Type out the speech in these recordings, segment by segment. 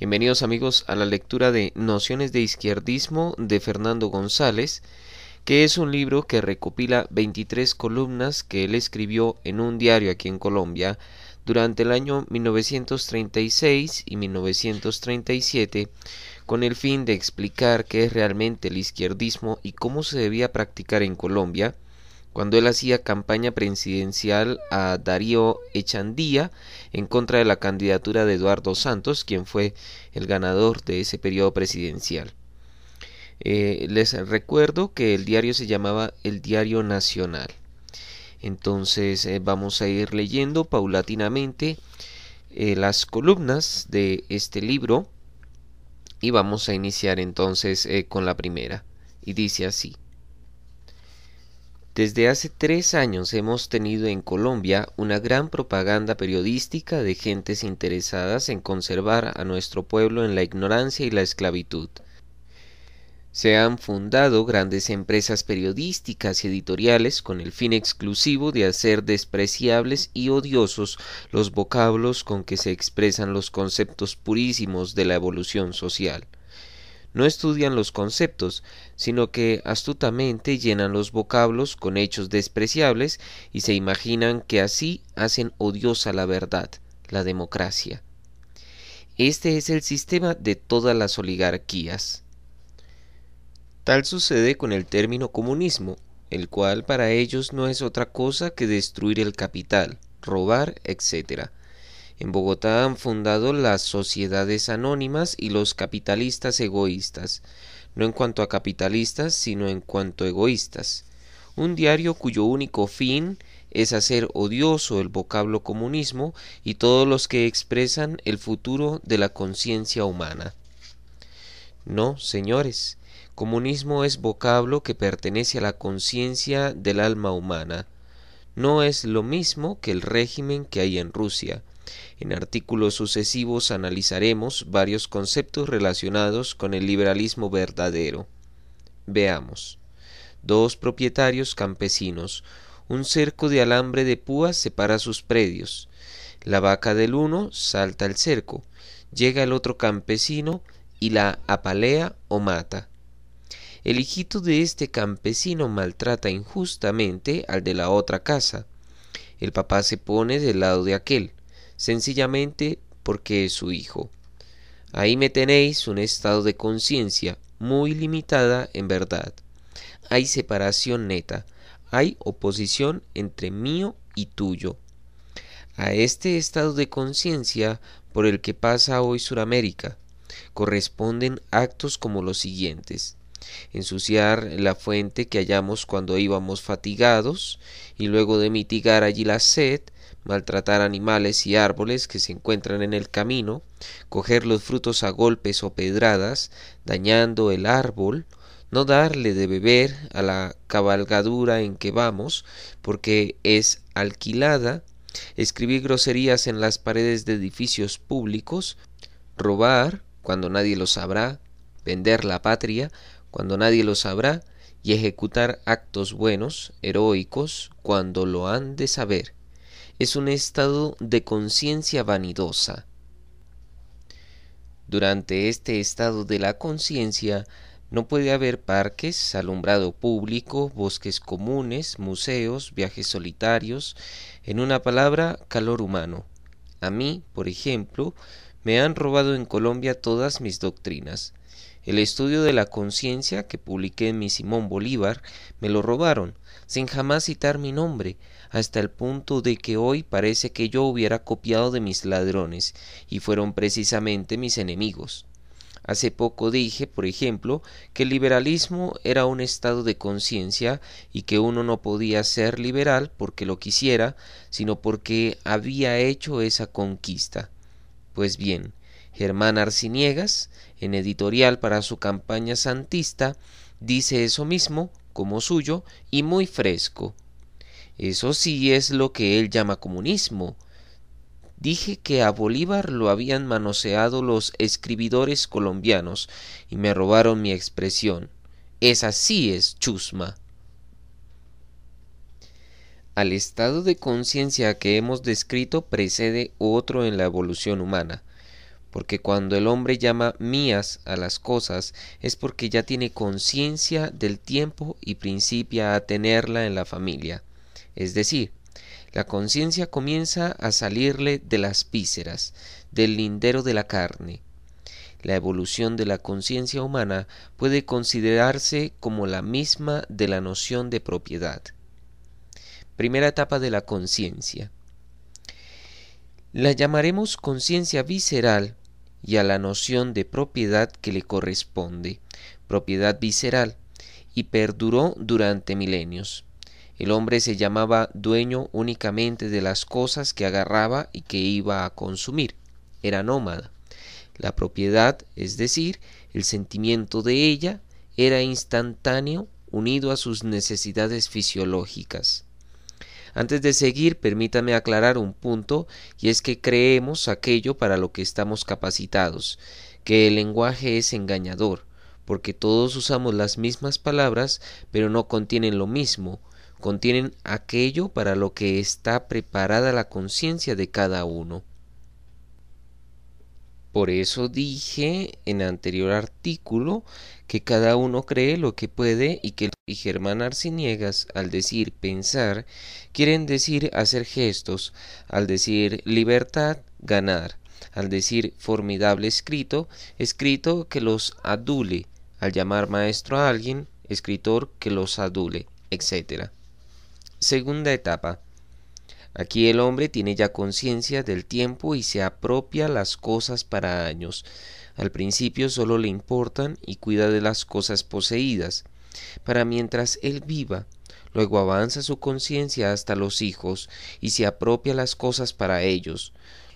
Bienvenidos amigos a la lectura de Nociones de Izquierdismo de Fernando González, que es un libro que recopila 23 columnas que él escribió en un diario aquí en Colombia durante el año 1936 y 1937 con el fin de explicar qué es realmente el izquierdismo y cómo se debía practicar en Colombia, cuando él hacía campaña presidencial a Darío Echandía en contra de la candidatura de Eduardo Santos, quien fue el ganador de ese periodo presidencial. Eh, les recuerdo que el diario se llamaba El Diario Nacional. Entonces eh, vamos a ir leyendo paulatinamente eh, las columnas de este libro y vamos a iniciar entonces con la primera. Y dice así. Desde hace tres años hemos tenido en Colombia una gran propaganda periodística de gentes interesadas en conservar a nuestro pueblo en la ignorancia y la esclavitud. Se han fundado grandes empresas periodísticas y editoriales con el fin exclusivo de hacer despreciables y odiosos los vocablos con que se expresan los conceptos purísimos de la evolución social no estudian los conceptos, sino que astutamente llenan los vocablos con hechos despreciables y se imaginan que así hacen odiosa la verdad, la democracia. Este es el sistema de todas las oligarquías. Tal sucede con el término comunismo, el cual para ellos no es otra cosa que destruir el capital, robar, etc. En Bogotá han fundado las sociedades anónimas y los capitalistas egoístas, no en cuanto a capitalistas, sino en cuanto a egoístas. Un diario cuyo único fin es hacer odioso el vocablo comunismo y todos los que expresan el futuro de la conciencia humana. No, señores, comunismo es vocablo que pertenece a la conciencia del alma humana. No es lo mismo que el régimen que hay en Rusia. En artículos sucesivos analizaremos varios conceptos relacionados con el liberalismo verdadero. Veamos. Dos propietarios campesinos. Un cerco de alambre de púas separa sus predios. La vaca del uno salta el cerco. Llega el otro campesino y la apalea o mata. El hijito de este campesino maltrata injustamente al de la otra casa. El papá se pone del lado de aquel sencillamente porque es su hijo. Ahí me tenéis un estado de conciencia muy limitada en verdad. Hay separación neta, hay oposición entre mío y tuyo. A este estado de conciencia por el que pasa hoy Suramérica corresponden actos como los siguientes ensuciar la fuente que hallamos cuando íbamos fatigados, y luego de mitigar allí la sed, maltratar animales y árboles que se encuentran en el camino, coger los frutos a golpes o pedradas, dañando el árbol, no darle de beber a la cabalgadura en que vamos, porque es alquilada, escribir groserías en las paredes de edificios públicos, robar, cuando nadie lo sabrá, vender la patria, cuando nadie lo sabrá, y ejecutar actos buenos, heroicos, cuando lo han de saber es un estado de conciencia vanidosa. Durante este estado de la conciencia no puede haber parques, alumbrado público, bosques comunes, museos, viajes solitarios, en una palabra, calor humano. A mí, por ejemplo, me han robado en Colombia todas mis doctrinas. El estudio de la conciencia que publiqué en mi Simón Bolívar me lo robaron, sin jamás citar mi nombre, hasta el punto de que hoy parece que yo hubiera copiado de mis ladrones, y fueron precisamente mis enemigos. Hace poco dije, por ejemplo, que el liberalismo era un estado de conciencia y que uno no podía ser liberal porque lo quisiera, sino porque había hecho esa conquista. Pues bien, Germán Arciniegas, en editorial para su campaña santista, dice eso mismo como suyo y muy fresco. Eso sí es lo que él llama comunismo. Dije que a Bolívar lo habían manoseado los escribidores colombianos y me robaron mi expresión. Esa sí es chusma. Al estado de conciencia que hemos descrito precede otro en la evolución humana, porque cuando el hombre llama mías a las cosas es porque ya tiene conciencia del tiempo y principia a tenerla en la familia. Es decir, la conciencia comienza a salirle de las vísceras, del lindero de la carne. La evolución de la conciencia humana puede considerarse como la misma de la noción de propiedad. Primera etapa de la conciencia. La llamaremos conciencia visceral y a la noción de propiedad que le corresponde, propiedad visceral, y perduró durante milenios. El hombre se llamaba dueño únicamente de las cosas que agarraba y que iba a consumir. Era nómada. La propiedad, es decir, el sentimiento de ella, era instantáneo unido a sus necesidades fisiológicas. Antes de seguir, permítame aclarar un punto, y es que creemos aquello para lo que estamos capacitados, que el lenguaje es engañador, porque todos usamos las mismas palabras, pero no contienen lo mismo, contienen aquello para lo que está preparada la conciencia de cada uno. Por eso dije en anterior artículo que cada uno cree lo que puede y que y Germán Arciniegas al decir pensar quieren decir hacer gestos, al decir libertad ganar, al decir formidable escrito, escrito que los adule, al llamar maestro a alguien, escritor que los adule, etc. Segunda etapa. Aquí el hombre tiene ya conciencia del tiempo y se apropia las cosas para años. Al principio solo le importan y cuida de las cosas poseídas, para mientras él viva. Luego avanza su conciencia hasta los hijos y se apropia las cosas para ellos.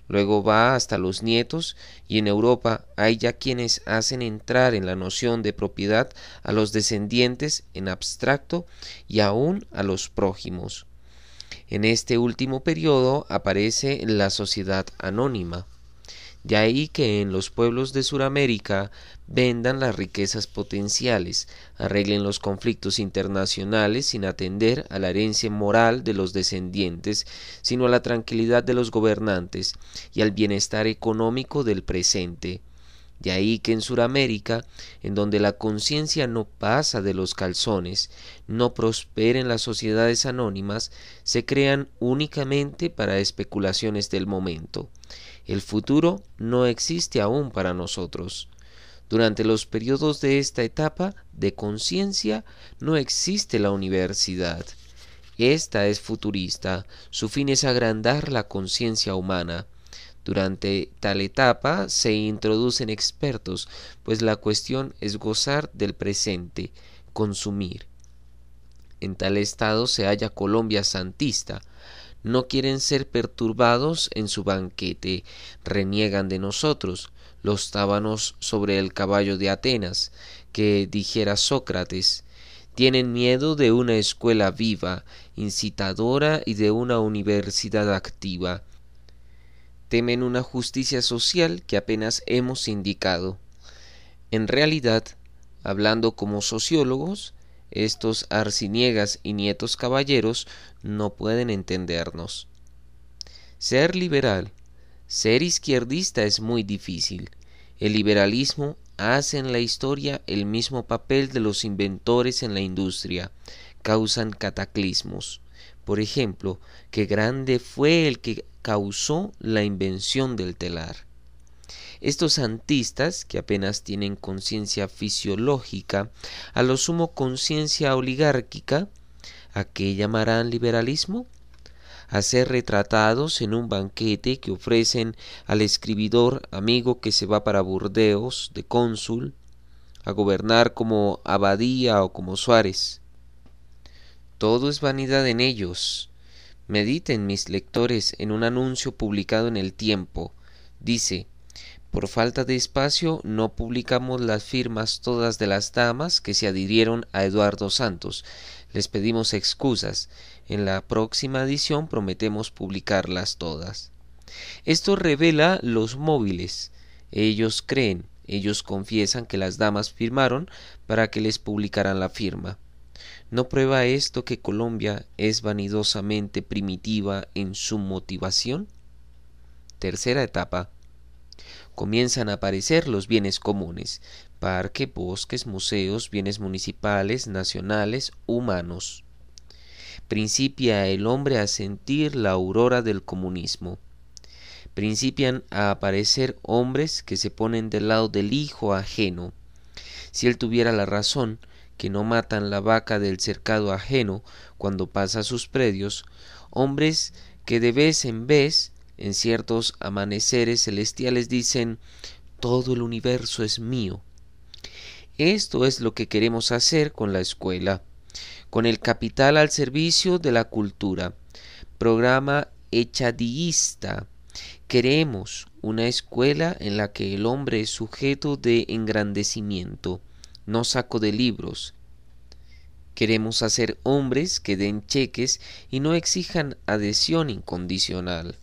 Luego va hasta los nietos y en Europa hay ya quienes hacen entrar en la noción de propiedad a los descendientes en abstracto y aún a los prójimos. En este último periodo aparece la sociedad anónima. De ahí que en los pueblos de Suramérica vendan las riquezas potenciales, arreglen los conflictos internacionales sin atender a la herencia moral de los descendientes, sino a la tranquilidad de los gobernantes y al bienestar económico del presente. De ahí que en Suramérica, en donde la conciencia no pasa de los calzones, no prosperen las sociedades anónimas, se crean únicamente para especulaciones del momento. El futuro no existe aún para nosotros. Durante los periodos de esta etapa de conciencia no existe la universidad. Esta es futurista, su fin es agrandar la conciencia humana. Durante tal etapa se introducen expertos, pues la cuestión es gozar del presente, consumir. En tal estado se halla Colombia Santista, no quieren ser perturbados en su banquete, reniegan de nosotros, los tábanos sobre el caballo de Atenas, que dijera Sócrates, tienen miedo de una escuela viva, incitadora y de una universidad activa. Temen una justicia social que apenas hemos indicado. En realidad, hablando como sociólogos, estos arciniegas y nietos caballeros no pueden entendernos. Ser liberal, ser izquierdista es muy difícil. El liberalismo hace en la historia el mismo papel de los inventores en la industria, causan cataclismos. Por ejemplo, qué grande fue el que causó la invención del telar. Estos antistas, que apenas tienen conciencia fisiológica, a lo sumo conciencia oligárquica, ¿a qué llamarán liberalismo? a ser retratados en un banquete que ofrecen al escribidor amigo que se va para Burdeos de cónsul, a gobernar como Abadía o como Suárez. Todo es vanidad en ellos. Mediten, mis lectores, en un anuncio publicado en el tiempo. Dice por falta de espacio no publicamos las firmas todas de las damas que se adhirieron a Eduardo Santos. Les pedimos excusas. En la próxima edición prometemos publicarlas todas. Esto revela los móviles. Ellos creen, ellos confiesan que las damas firmaron para que les publicaran la firma. ¿No prueba esto que Colombia es vanidosamente primitiva en su motivación? Tercera etapa comienzan a aparecer los bienes comunes, parque, bosques, museos, bienes municipales, nacionales, humanos. Principia el hombre a sentir la aurora del comunismo. Principian a aparecer hombres que se ponen del lado del hijo ajeno. Si él tuviera la razón, que no matan la vaca del cercado ajeno cuando pasa sus predios, hombres que de vez en vez en ciertos amaneceres celestiales dicen, todo el universo es mío. Esto es lo que queremos hacer con la escuela, con el capital al servicio de la cultura, programa echadista. Queremos una escuela en la que el hombre es sujeto de engrandecimiento, no saco de libros. Queremos hacer hombres que den cheques y no exijan adhesión incondicional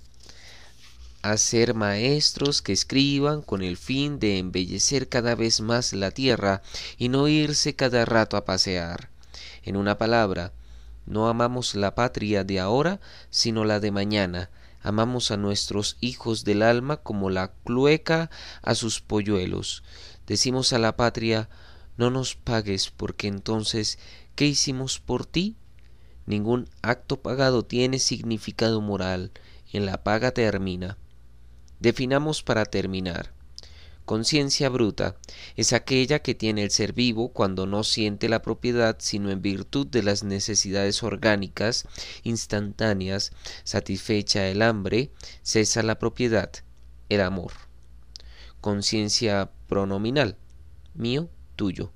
ser maestros que escriban con el fin de embellecer cada vez más la tierra y no irse cada rato a pasear. En una palabra, no amamos la patria de ahora, sino la de mañana. Amamos a nuestros hijos del alma como la clueca a sus polluelos. Decimos a la patria, no nos pagues porque entonces, ¿qué hicimos por ti? Ningún acto pagado tiene significado moral, en la paga termina. Definamos para terminar. Conciencia bruta es aquella que tiene el ser vivo cuando no siente la propiedad sino en virtud de las necesidades orgánicas instantáneas, satisfecha el hambre, cesa la propiedad, el amor. Conciencia pronominal, mío, tuyo.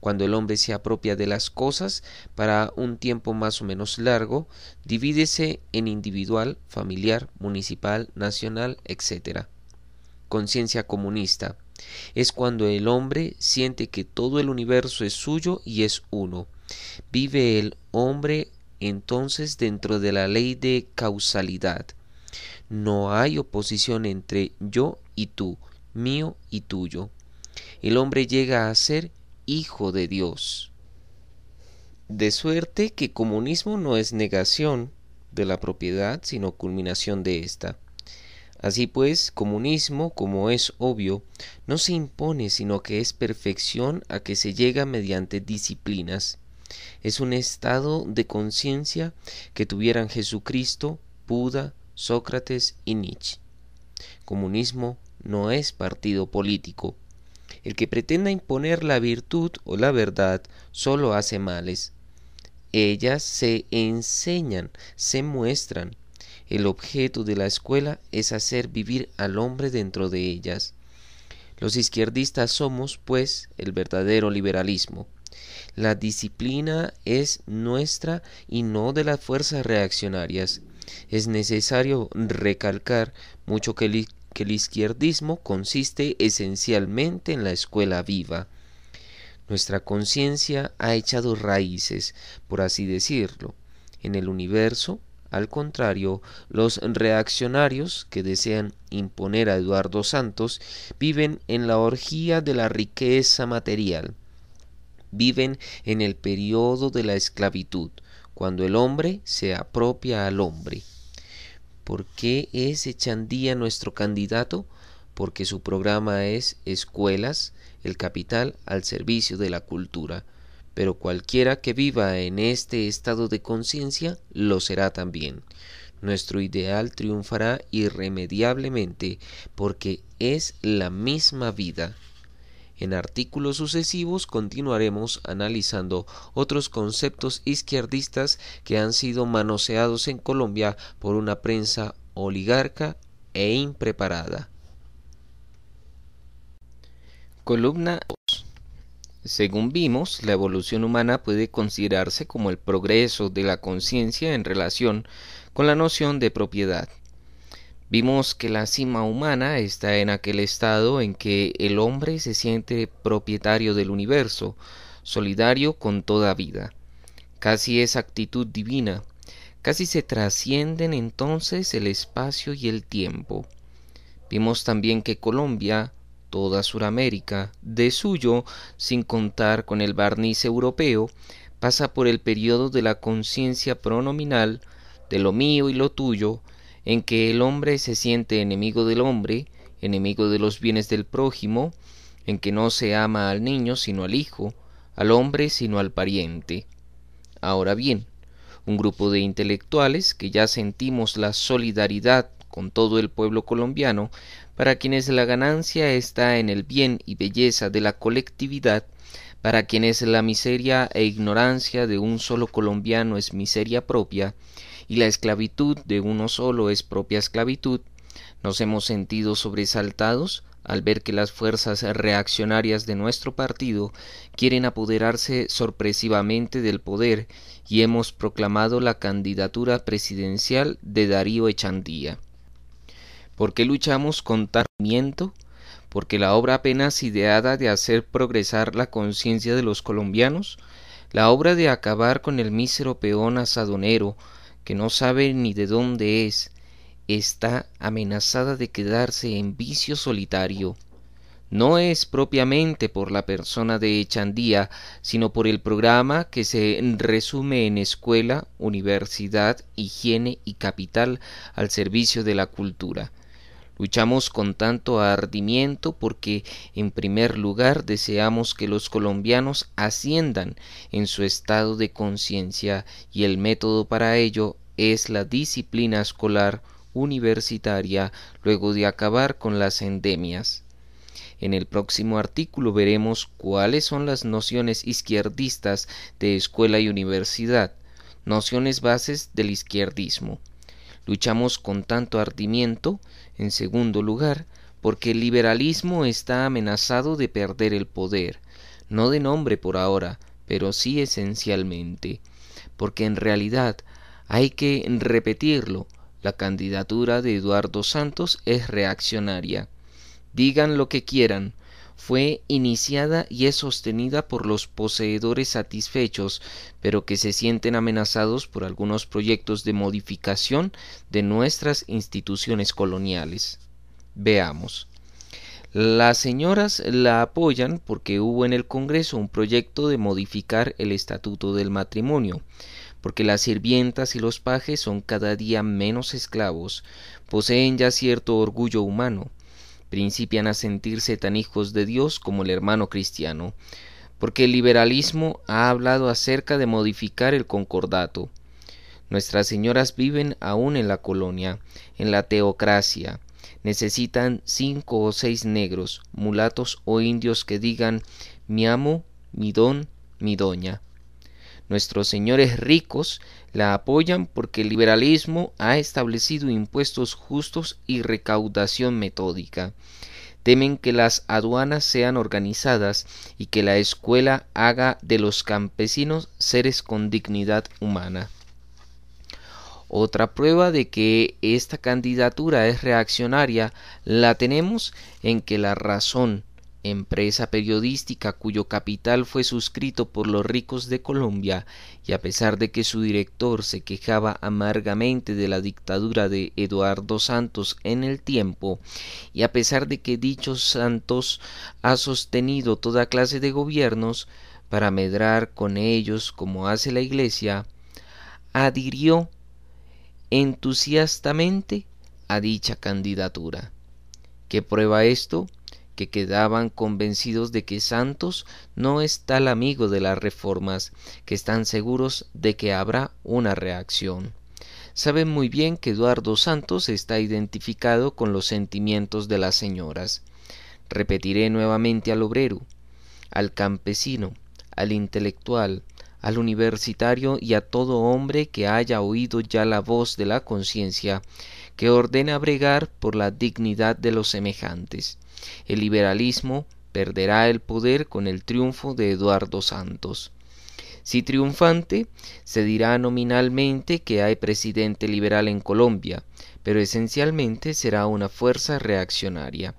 Cuando el hombre se apropia de las cosas para un tiempo más o menos largo, divídese en individual, familiar, municipal, nacional, etc. Conciencia comunista. Es cuando el hombre siente que todo el universo es suyo y es uno. Vive el hombre entonces dentro de la ley de causalidad. No hay oposición entre yo y tú, mío y tuyo. El hombre llega a ser Hijo de Dios. De suerte que comunismo no es negación de la propiedad, sino culminación de ésta. Así pues, comunismo, como es obvio, no se impone, sino que es perfección a que se llega mediante disciplinas. Es un estado de conciencia que tuvieran Jesucristo, Buda, Sócrates y Nietzsche. Comunismo no es partido político, el que pretenda imponer la virtud o la verdad solo hace males. Ellas se enseñan, se muestran. El objeto de la escuela es hacer vivir al hombre dentro de ellas. Los izquierdistas somos, pues, el verdadero liberalismo. La disciplina es nuestra y no de las fuerzas reaccionarias. Es necesario recalcar mucho que el que el izquierdismo consiste esencialmente en la escuela viva. Nuestra conciencia ha echado raíces, por así decirlo, en el universo. Al contrario, los reaccionarios que desean imponer a Eduardo Santos viven en la orgía de la riqueza material. Viven en el periodo de la esclavitud, cuando el hombre se apropia al hombre. ¿Por qué es Echandía nuestro candidato? Porque su programa es Escuelas, el capital al servicio de la cultura. Pero cualquiera que viva en este estado de conciencia lo será también. Nuestro ideal triunfará irremediablemente porque es la misma vida. En artículos sucesivos continuaremos analizando otros conceptos izquierdistas que han sido manoseados en Colombia por una prensa oligarca e impreparada. Columna 2. Según vimos, la evolución humana puede considerarse como el progreso de la conciencia en relación con la noción de propiedad. Vimos que la cima humana está en aquel estado en que el hombre se siente propietario del universo, solidario con toda vida. Casi es actitud divina. Casi se trascienden entonces el espacio y el tiempo. Vimos también que Colombia, toda Suramérica, de suyo, sin contar con el barniz europeo, pasa por el periodo de la conciencia pronominal de lo mío y lo tuyo, en que el hombre se siente enemigo del hombre, enemigo de los bienes del prójimo, en que no se ama al niño sino al hijo, al hombre sino al pariente. Ahora bien, un grupo de intelectuales que ya sentimos la solidaridad con todo el pueblo colombiano, para quienes la ganancia está en el bien y belleza de la colectividad, para quienes la miseria e ignorancia de un solo colombiano es miseria propia, y la esclavitud de uno solo es propia esclavitud, nos hemos sentido sobresaltados al ver que las fuerzas reaccionarias de nuestro partido quieren apoderarse sorpresivamente del poder y hemos proclamado la candidatura presidencial de Darío Echandía. ¿Por qué luchamos con tanto miento? Porque la obra apenas ideada de hacer progresar la conciencia de los colombianos, la obra de acabar con el mísero peón asadonero, que no sabe ni de dónde es, está amenazada de quedarse en vicio solitario. No es propiamente por la persona de Echandía, sino por el programa que se resume en escuela, universidad, higiene y capital al servicio de la cultura. Luchamos con tanto ardimiento porque, en primer lugar, deseamos que los colombianos asciendan en su estado de conciencia y el método para ello es la disciplina escolar universitaria luego de acabar con las endemias. En el próximo artículo veremos cuáles son las nociones izquierdistas de escuela y universidad, nociones bases del izquierdismo. Luchamos con tanto ardimiento en segundo lugar, porque el liberalismo está amenazado de perder el poder, no de nombre por ahora, pero sí esencialmente, porque en realidad hay que repetirlo, la candidatura de Eduardo Santos es reaccionaria. Digan lo que quieran, fue iniciada y es sostenida por los poseedores satisfechos, pero que se sienten amenazados por algunos proyectos de modificación de nuestras instituciones coloniales. Veamos. Las señoras la apoyan porque hubo en el Congreso un proyecto de modificar el Estatuto del Matrimonio, porque las sirvientas y los pajes son cada día menos esclavos, poseen ya cierto orgullo humano, principian a sentirse tan hijos de Dios como el hermano cristiano, porque el liberalismo ha hablado acerca de modificar el concordato. Nuestras señoras viven aún en la colonia, en la teocracia. Necesitan cinco o seis negros, mulatos o indios que digan mi amo, mi don, mi doña. Nuestros señores ricos la apoyan porque el liberalismo ha establecido impuestos justos y recaudación metódica. Temen que las aduanas sean organizadas y que la escuela haga de los campesinos seres con dignidad humana. Otra prueba de que esta candidatura es reaccionaria la tenemos en que la razón empresa periodística cuyo capital fue suscrito por los ricos de Colombia, y a pesar de que su director se quejaba amargamente de la dictadura de Eduardo Santos en el tiempo, y a pesar de que dicho Santos ha sostenido toda clase de gobiernos, para medrar con ellos como hace la Iglesia, adhirió entusiastamente a dicha candidatura. ¿Qué prueba esto? que quedaban convencidos de que Santos no es tal amigo de las reformas, que están seguros de que habrá una reacción. Saben muy bien que Eduardo Santos está identificado con los sentimientos de las señoras. Repetiré nuevamente al obrero, al campesino, al intelectual, al universitario y a todo hombre que haya oído ya la voz de la conciencia que ordena bregar por la dignidad de los semejantes. El liberalismo perderá el poder con el triunfo de Eduardo Santos. Si triunfante, se dirá nominalmente que hay presidente liberal en Colombia, pero esencialmente será una fuerza reaccionaria.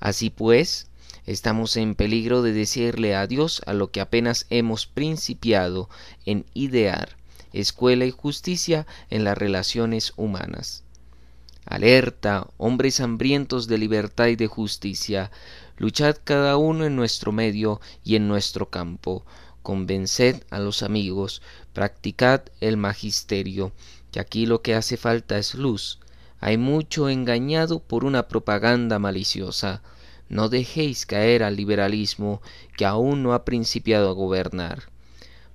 Así pues, estamos en peligro de decirle adiós a lo que apenas hemos principiado en idear, escuela y justicia en las relaciones humanas. Alerta, hombres hambrientos de libertad y de justicia, luchad cada uno en nuestro medio y en nuestro campo, convenced a los amigos, practicad el magisterio, que aquí lo que hace falta es luz. Hay mucho engañado por una propaganda maliciosa. No dejéis caer al liberalismo que aún no ha principiado a gobernar.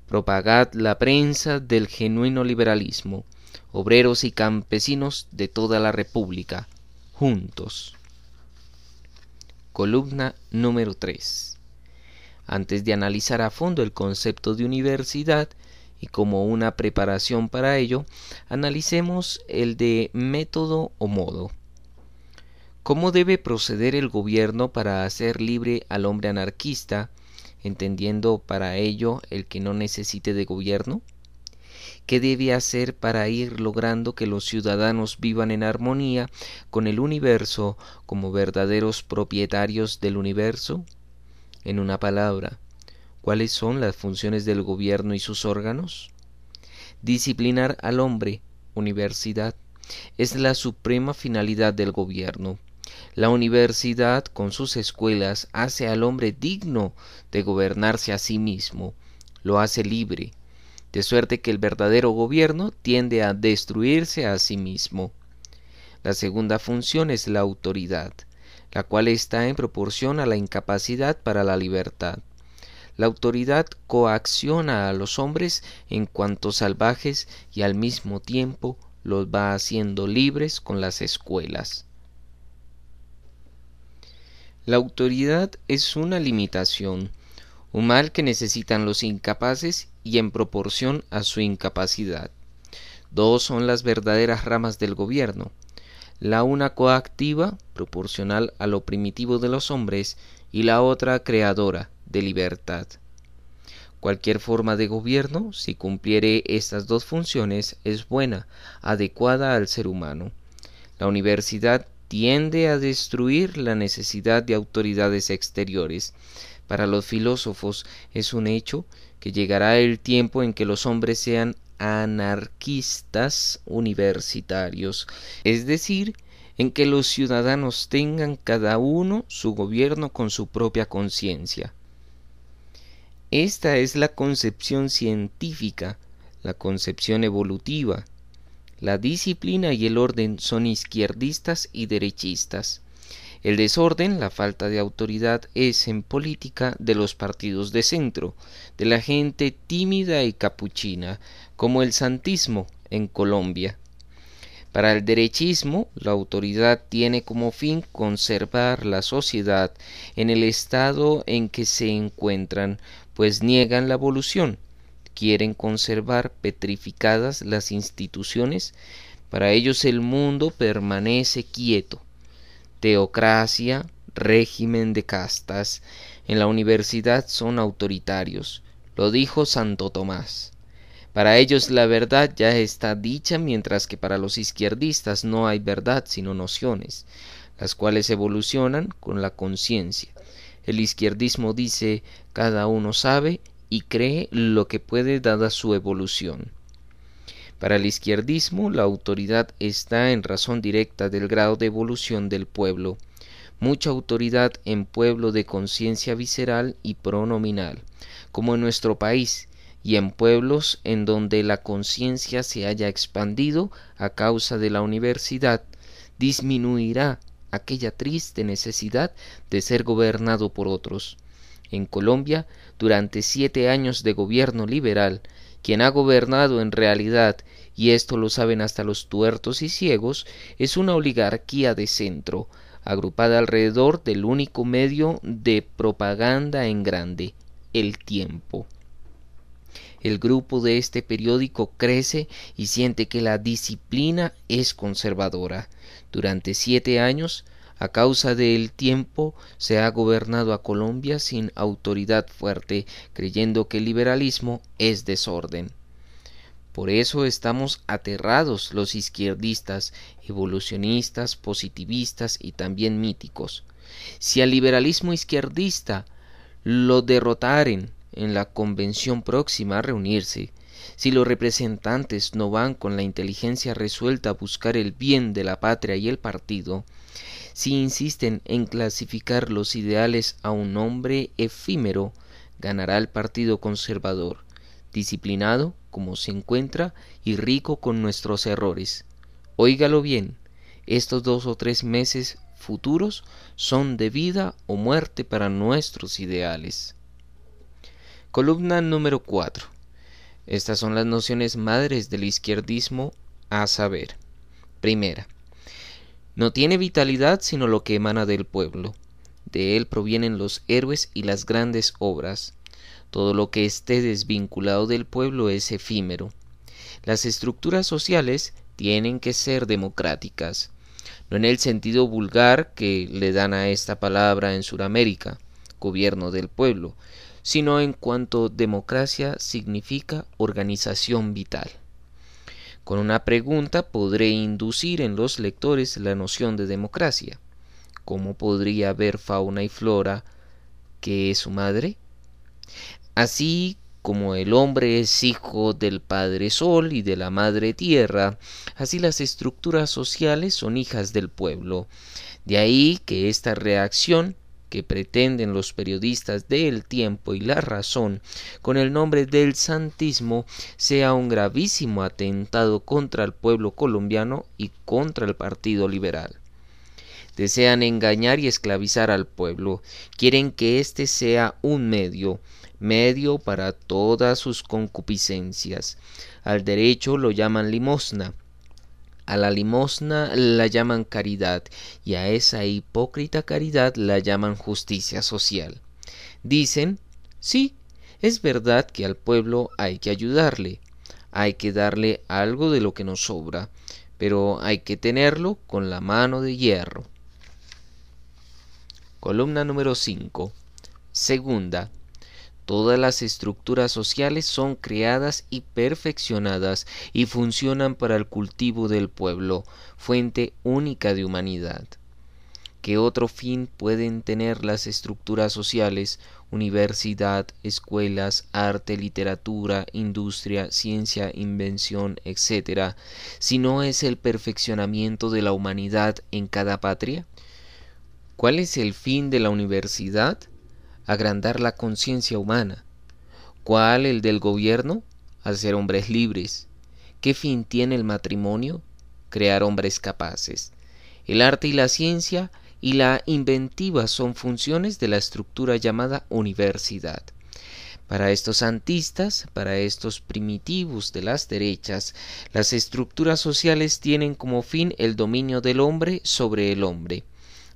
Propagad la prensa del genuino liberalismo obreros y campesinos de toda la República, juntos. Columna número 3. Antes de analizar a fondo el concepto de universidad y como una preparación para ello, analicemos el de método o modo. ¿Cómo debe proceder el gobierno para hacer libre al hombre anarquista, entendiendo para ello el que no necesite de gobierno? ¿Qué debe hacer para ir logrando que los ciudadanos vivan en armonía con el universo como verdaderos propietarios del universo? En una palabra, ¿cuáles son las funciones del gobierno y sus órganos? Disciplinar al hombre, universidad, es la suprema finalidad del gobierno. La universidad, con sus escuelas, hace al hombre digno de gobernarse a sí mismo, lo hace libre, de suerte que el verdadero gobierno tiende a destruirse a sí mismo. La segunda función es la autoridad, la cual está en proporción a la incapacidad para la libertad. La autoridad coacciona a los hombres en cuanto salvajes y al mismo tiempo los va haciendo libres con las escuelas. La autoridad es una limitación, un mal que necesitan los incapaces y en proporción a su incapacidad. Dos son las verdaderas ramas del gobierno, la una coactiva, proporcional a lo primitivo de los hombres, y la otra creadora, de libertad. Cualquier forma de gobierno, si cumpliere estas dos funciones, es buena, adecuada al ser humano. La universidad tiende a destruir la necesidad de autoridades exteriores. Para los filósofos es un hecho que llegará el tiempo en que los hombres sean anarquistas universitarios, es decir, en que los ciudadanos tengan cada uno su gobierno con su propia conciencia. Esta es la concepción científica, la concepción evolutiva. La disciplina y el orden son izquierdistas y derechistas. El desorden, la falta de autoridad es en política de los partidos de centro, de la gente tímida y capuchina, como el santismo en Colombia. Para el derechismo, la autoridad tiene como fin conservar la sociedad en el estado en que se encuentran, pues niegan la evolución, quieren conservar petrificadas las instituciones, para ellos el mundo permanece quieto, teocracia, régimen de castas, en la universidad son autoritarios, lo dijo Santo Tomás. Para ellos la verdad ya está dicha, mientras que para los izquierdistas no hay verdad sino nociones, las cuales evolucionan con la conciencia. El izquierdismo dice cada uno sabe y cree lo que puede dada su evolución. Para el izquierdismo, la autoridad está en razón directa del grado de evolución del pueblo. Mucha autoridad en pueblo de conciencia visceral y pronominal, como en nuestro país, y en pueblos en donde la conciencia se haya expandido a causa de la universidad, disminuirá aquella triste necesidad de ser gobernado por otros. En Colombia, durante siete años de gobierno liberal, quien ha gobernado en realidad, y esto lo saben hasta los tuertos y ciegos, es una oligarquía de centro, agrupada alrededor del único medio de propaganda en grande, el tiempo. El grupo de este periódico crece y siente que la disciplina es conservadora. Durante siete años a causa del tiempo se ha gobernado a Colombia sin autoridad fuerte, creyendo que el liberalismo es desorden. Por eso estamos aterrados los izquierdistas, evolucionistas, positivistas y también míticos. Si al liberalismo izquierdista lo derrotaren en la convención próxima a reunirse, si los representantes no van con la inteligencia resuelta a buscar el bien de la patria y el partido, si insisten en clasificar los ideales a un hombre efímero, ganará el Partido Conservador, disciplinado como se encuentra y rico con nuestros errores. Óigalo bien, estos dos o tres meses futuros son de vida o muerte para nuestros ideales. Columna número 4. Estas son las nociones madres del izquierdismo a saber. Primera, no tiene vitalidad sino lo que emana del pueblo. De él provienen los héroes y las grandes obras. Todo lo que esté desvinculado del pueblo es efímero. Las estructuras sociales tienen que ser democráticas, no en el sentido vulgar que le dan a esta palabra en Sudamérica, gobierno del pueblo, sino en cuanto democracia significa organización vital. Con una pregunta podré inducir en los lectores la noción de democracia. ¿Cómo podría haber fauna y flora que es su madre? Así como el hombre es hijo del Padre Sol y de la Madre Tierra, así las estructuras sociales son hijas del pueblo. De ahí que esta reacción que pretenden los periodistas del tiempo y la razón con el nombre del santismo sea un gravísimo atentado contra el pueblo colombiano y contra el Partido Liberal. Desean engañar y esclavizar al pueblo, quieren que éste sea un medio, medio para todas sus concupiscencias. Al derecho lo llaman limosna, a la limosna la llaman caridad y a esa hipócrita caridad la llaman justicia social. Dicen, sí, es verdad que al pueblo hay que ayudarle, hay que darle algo de lo que nos sobra, pero hay que tenerlo con la mano de hierro. Columna número 5. Segunda. Todas las estructuras sociales son creadas y perfeccionadas y funcionan para el cultivo del pueblo, fuente única de humanidad. ¿Qué otro fin pueden tener las estructuras sociales, universidad, escuelas, arte, literatura, industria, ciencia, invención, etcétera, si no es el perfeccionamiento de la humanidad en cada patria? ¿Cuál es el fin de la universidad? agrandar la conciencia humana. ¿Cuál el del gobierno? Hacer hombres libres. ¿Qué fin tiene el matrimonio? Crear hombres capaces. El arte y la ciencia y la inventiva son funciones de la estructura llamada universidad. Para estos antistas, para estos primitivos de las derechas, las estructuras sociales tienen como fin el dominio del hombre sobre el hombre.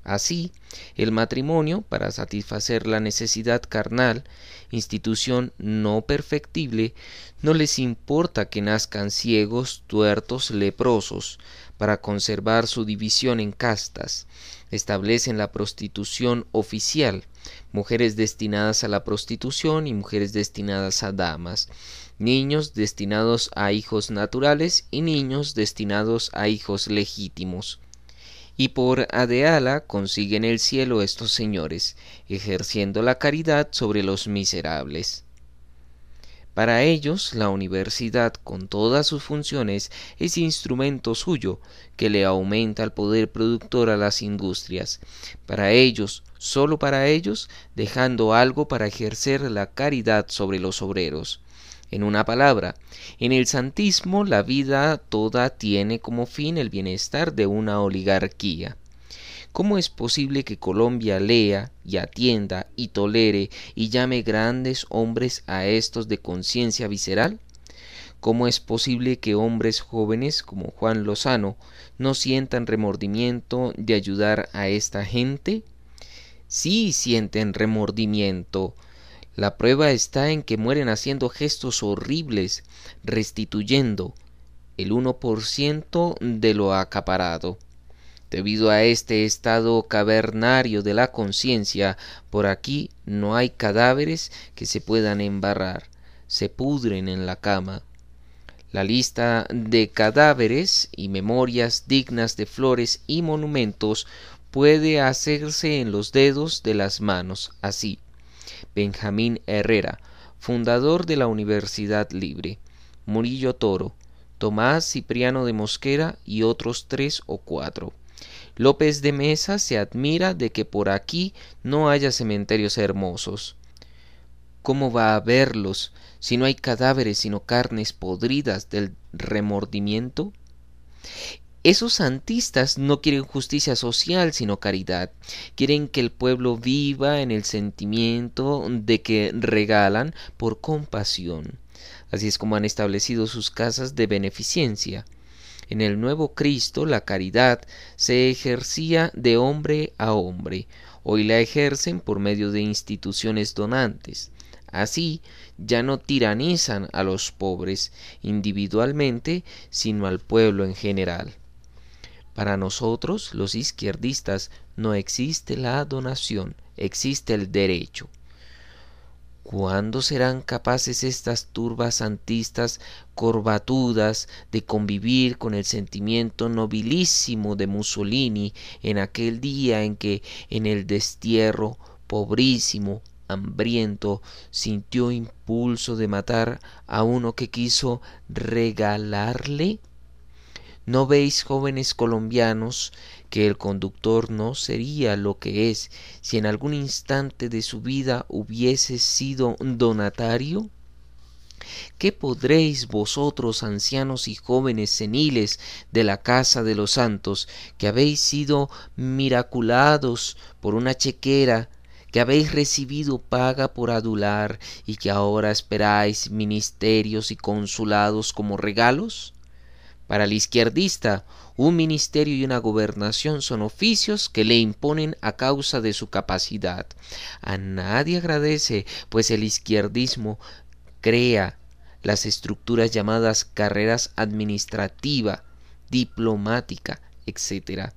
Así, el matrimonio, para satisfacer la necesidad carnal, institución no perfectible, no les importa que nazcan ciegos, tuertos, leprosos, para conservar su división en castas. Establecen la prostitución oficial, mujeres destinadas a la prostitución y mujeres destinadas a damas, niños destinados a hijos naturales y niños destinados a hijos legítimos y por Adeala consiguen el cielo estos señores, ejerciendo la caridad sobre los miserables. Para ellos, la universidad, con todas sus funciones, es instrumento suyo, que le aumenta el poder productor a las industrias. Para ellos, sólo para ellos, dejando algo para ejercer la caridad sobre los obreros en una palabra. En el santismo la vida toda tiene como fin el bienestar de una oligarquía. ¿Cómo es posible que Colombia lea y atienda y tolere y llame grandes hombres a estos de conciencia visceral? ¿Cómo es posible que hombres jóvenes como Juan Lozano no sientan remordimiento de ayudar a esta gente? Sí sienten remordimiento, la prueba está en que mueren haciendo gestos horribles, restituyendo el 1% de lo acaparado. Debido a este estado cavernario de la conciencia, por aquí no hay cadáveres que se puedan embarrar, se pudren en la cama. La lista de cadáveres y memorias dignas de flores y monumentos puede hacerse en los dedos de las manos, así Benjamín Herrera, fundador de la Universidad Libre, Murillo Toro, Tomás Cipriano de Mosquera y otros tres o cuatro. López de Mesa se admira de que por aquí no haya cementerios hermosos. ¿Cómo va a verlos si no hay cadáveres sino carnes podridas del remordimiento? Esos santistas no quieren justicia social, sino caridad. Quieren que el pueblo viva en el sentimiento de que regalan por compasión. Así es como han establecido sus casas de beneficencia. En el nuevo Cristo la caridad se ejercía de hombre a hombre. Hoy la ejercen por medio de instituciones donantes. Así ya no tiranizan a los pobres individualmente, sino al pueblo en general. Para nosotros, los izquierdistas, no existe la donación, existe el derecho. ¿Cuándo serán capaces estas turbas santistas corbatudas de convivir con el sentimiento nobilísimo de Mussolini en aquel día en que en el destierro pobrísimo, hambriento, sintió impulso de matar a uno que quiso regalarle ¿No veis, jóvenes colombianos, que el conductor no sería lo que es si en algún instante de su vida hubiese sido donatario? ¿Qué podréis vosotros, ancianos y jóvenes seniles de la casa de los santos, que habéis sido miraculados por una chequera, que habéis recibido paga por adular y que ahora esperáis ministerios y consulados como regalos? Para el izquierdista, un ministerio y una gobernación son oficios que le imponen a causa de su capacidad. A nadie agradece, pues el izquierdismo crea las estructuras llamadas carreras administrativa, diplomática, etc.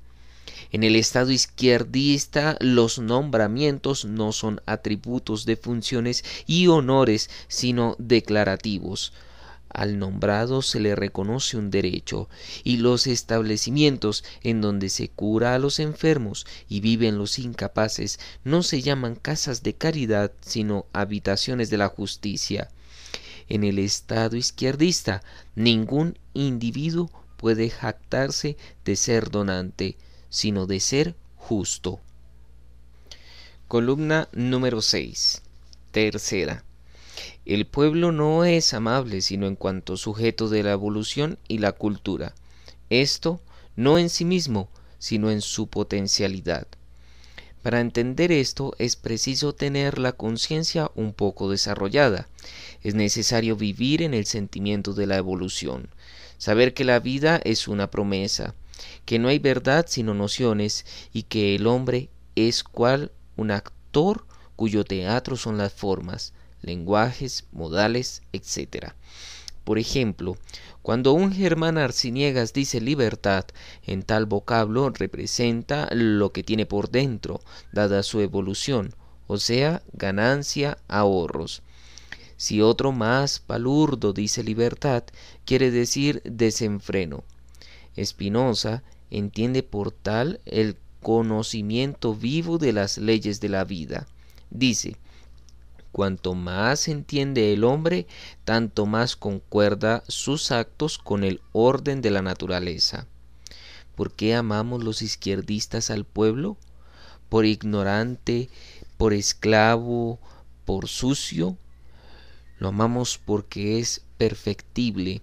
En el Estado izquierdista los nombramientos no son atributos de funciones y honores, sino declarativos. Al nombrado se le reconoce un derecho, y los establecimientos en donde se cura a los enfermos y viven los incapaces no se llaman casas de caridad, sino habitaciones de la justicia. En el Estado izquierdista, ningún individuo puede jactarse de ser donante, sino de ser justo. Columna número 6. Tercera. El pueblo no es amable sino en cuanto sujeto de la evolución y la cultura. Esto no en sí mismo, sino en su potencialidad. Para entender esto es preciso tener la conciencia un poco desarrollada. Es necesario vivir en el sentimiento de la evolución, saber que la vida es una promesa, que no hay verdad sino nociones y que el hombre es cual un actor cuyo teatro son las formas, lenguajes, modales, etc. Por ejemplo, cuando un Germán Arciniegas dice libertad, en tal vocablo representa lo que tiene por dentro, dada su evolución, o sea, ganancia, ahorros. Si otro más palurdo dice libertad, quiere decir desenfreno. Espinosa entiende por tal el conocimiento vivo de las leyes de la vida. Dice, Cuanto más entiende el hombre, tanto más concuerda sus actos con el orden de la naturaleza. ¿Por qué amamos los izquierdistas al pueblo? ¿Por ignorante, por esclavo, por sucio? Lo amamos porque es perfectible.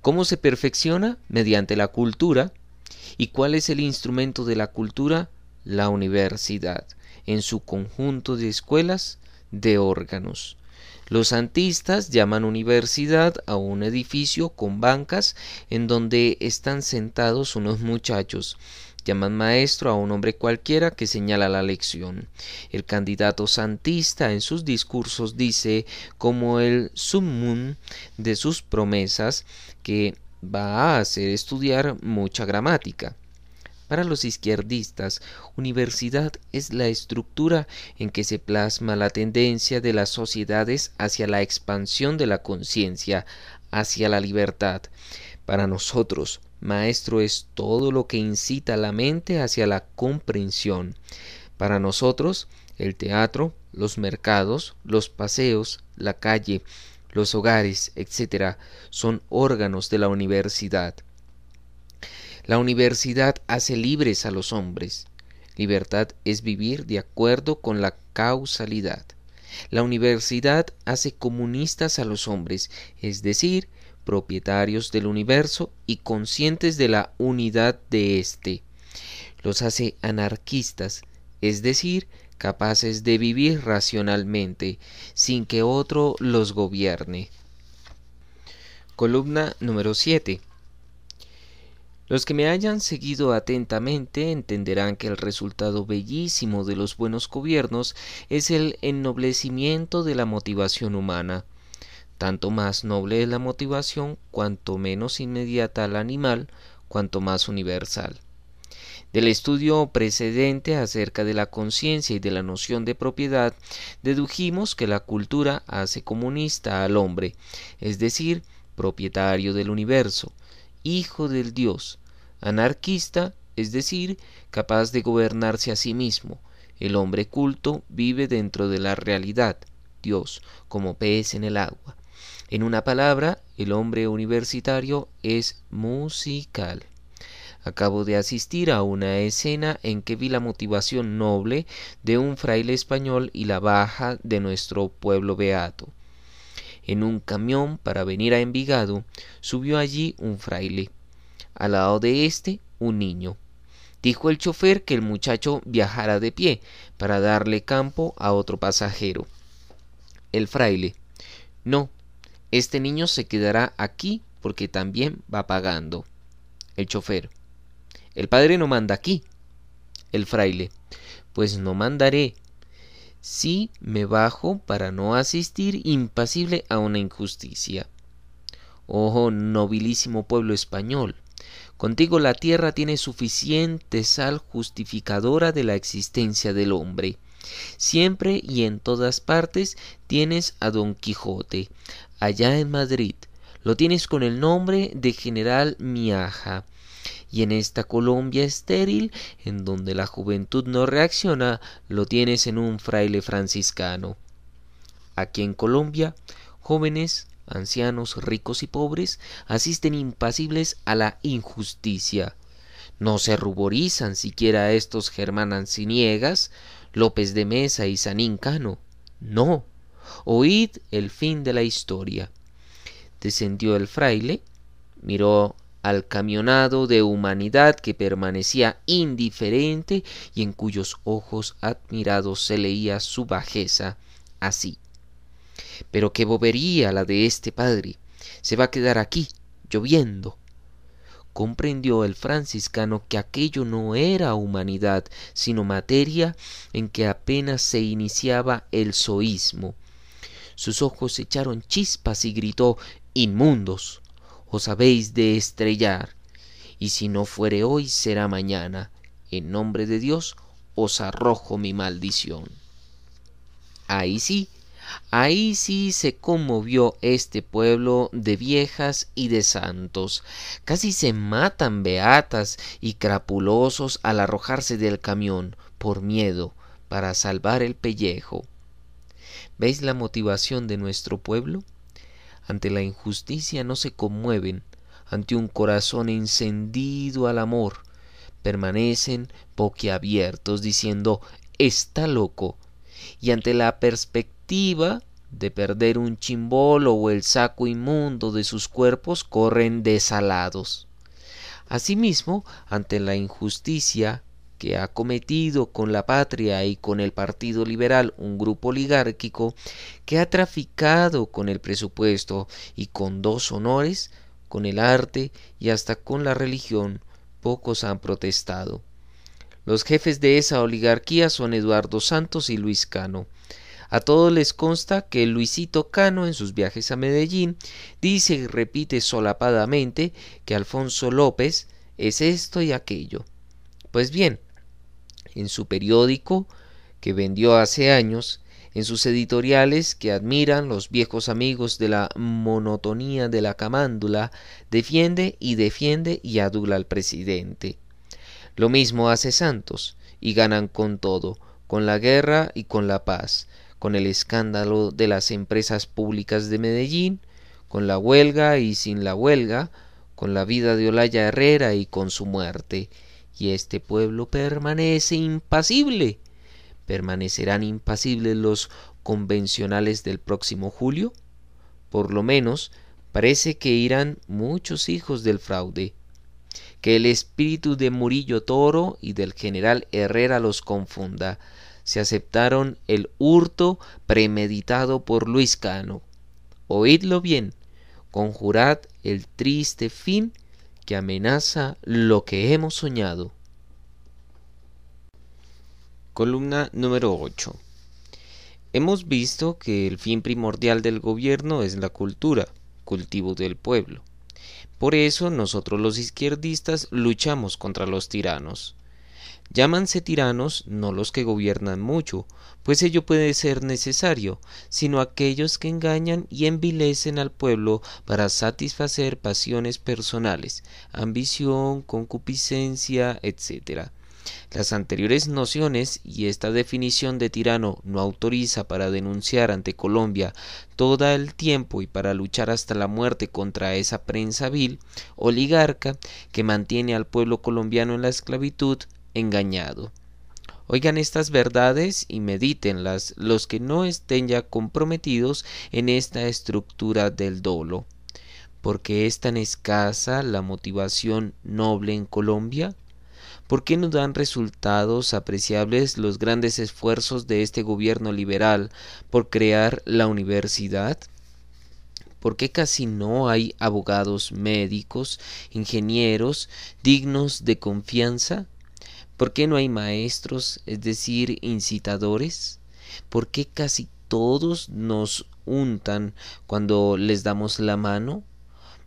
¿Cómo se perfecciona? Mediante la cultura. ¿Y cuál es el instrumento de la cultura? La universidad, en su conjunto de escuelas de órganos. Los santistas llaman universidad a un edificio con bancas en donde están sentados unos muchachos. Llaman maestro a un hombre cualquiera que señala la lección. El candidato santista en sus discursos dice, como el summum de sus promesas, que va a hacer estudiar mucha gramática. Para los izquierdistas, universidad es la estructura en que se plasma la tendencia de las sociedades hacia la expansión de la conciencia, hacia la libertad. Para nosotros, maestro es todo lo que incita la mente hacia la comprensión. Para nosotros, el teatro, los mercados, los paseos, la calle, los hogares, etc., son órganos de la universidad. La universidad hace libres a los hombres. Libertad es vivir de acuerdo con la causalidad. La universidad hace comunistas a los hombres, es decir, propietarios del universo y conscientes de la unidad de éste. Los hace anarquistas, es decir, capaces de vivir racionalmente, sin que otro los gobierne. Columna número 7. Los que me hayan seguido atentamente entenderán que el resultado bellísimo de los buenos gobiernos es el ennoblecimiento de la motivación humana. Tanto más noble es la motivación, cuanto menos inmediata al animal, cuanto más universal. Del estudio precedente acerca de la conciencia y de la noción de propiedad, dedujimos que la cultura hace comunista al hombre, es decir, propietario del universo, hijo del Dios, anarquista, es decir, capaz de gobernarse a sí mismo. El hombre culto vive dentro de la realidad, Dios, como pez en el agua. En una palabra, el hombre universitario es musical. Acabo de asistir a una escena en que vi la motivación noble de un fraile español y la baja de nuestro pueblo beato en un camión para venir a Envigado, subió allí un fraile. Al lado de éste, un niño. Dijo el chofer que el muchacho viajara de pie para darle campo a otro pasajero. El fraile. No, este niño se quedará aquí porque también va pagando. El chofer. El padre no manda aquí. El fraile. Pues no mandaré, sí me bajo para no asistir impasible a una injusticia. Oh nobilísimo pueblo español, contigo la tierra tiene suficiente sal justificadora de la existencia del hombre. Siempre y en todas partes tienes a Don Quijote, allá en Madrid, lo tienes con el nombre de general Miaja, y en esta Colombia estéril, en donde la juventud no reacciona, lo tienes en un fraile franciscano. Aquí en Colombia, jóvenes, ancianos, ricos y pobres asisten impasibles a la injusticia. No se ruborizan siquiera estos Germán Anciniegas, López de Mesa y Sanín Cano. No. Oíd el fin de la historia. Descendió el fraile, miró al camionado de humanidad que permanecía indiferente y en cuyos ojos admirados se leía su bajeza así. Pero qué bobería la de este padre. Se va a quedar aquí, lloviendo. Comprendió el franciscano que aquello no era humanidad, sino materia en que apenas se iniciaba el zoísmo. Sus ojos echaron chispas y gritó Inmundos habéis de estrellar, y si no fuere hoy será mañana, en nombre de Dios os arrojo mi maldición. Ahí sí, Ahí sí se conmovió este pueblo de viejas y de santos. Casi se matan beatas y crapulosos al arrojarse del camión por miedo para salvar el pellejo. ¿Veis la motivación de nuestro pueblo? ante la injusticia no se conmueven, ante un corazón encendido al amor, permanecen boquiabiertos diciendo está loco, y ante la perspectiva de perder un chimbolo o el saco inmundo de sus cuerpos corren desalados. Asimismo, ante la injusticia que ha cometido con la patria y con el Partido Liberal un grupo oligárquico que ha traficado con el presupuesto y con dos honores, con el arte y hasta con la religión, pocos han protestado. Los jefes de esa oligarquía son Eduardo Santos y Luis Cano. A todos les consta que Luisito Cano en sus viajes a Medellín dice y repite solapadamente que Alfonso López es esto y aquello. Pues bien, en su periódico que vendió hace años, en sus editoriales que admiran los viejos amigos de la monotonía de la camándula, defiende y defiende y adula al presidente. Lo mismo hace Santos, y ganan con todo, con la guerra y con la paz, con el escándalo de las empresas públicas de Medellín, con la huelga y sin la huelga, con la vida de Olaya Herrera y con su muerte, y este pueblo permanece impasible. ¿Permanecerán impasibles los convencionales del próximo julio? Por lo menos parece que irán muchos hijos del fraude. Que el espíritu de Murillo Toro y del general Herrera los confunda. Se aceptaron el hurto premeditado por Luis Cano. Oídlo bien, conjurad el triste fin que amenaza lo que hemos soñado. Columna número 8. Hemos visto que el fin primordial del gobierno es la cultura, cultivo del pueblo. Por eso nosotros los izquierdistas luchamos contra los tiranos. Llámanse tiranos no los que gobiernan mucho, pues ello puede ser necesario, sino aquellos que engañan y envilecen al pueblo para satisfacer pasiones personales, ambición, concupiscencia, etc. Las anteriores nociones y esta definición de tirano no autoriza para denunciar ante Colombia todo el tiempo y para luchar hasta la muerte contra esa prensa vil, oligarca, que mantiene al pueblo colombiano en la esclavitud, engañado. Oigan estas verdades y medítenlas los que no estén ya comprometidos en esta estructura del dolo. ¿Por qué es tan escasa la motivación noble en Colombia? ¿Por qué no dan resultados apreciables los grandes esfuerzos de este gobierno liberal por crear la universidad? ¿Por qué casi no hay abogados médicos, ingenieros dignos de confianza? ¿Por qué no hay maestros, es decir, incitadores? ¿Por qué casi todos nos untan cuando les damos la mano?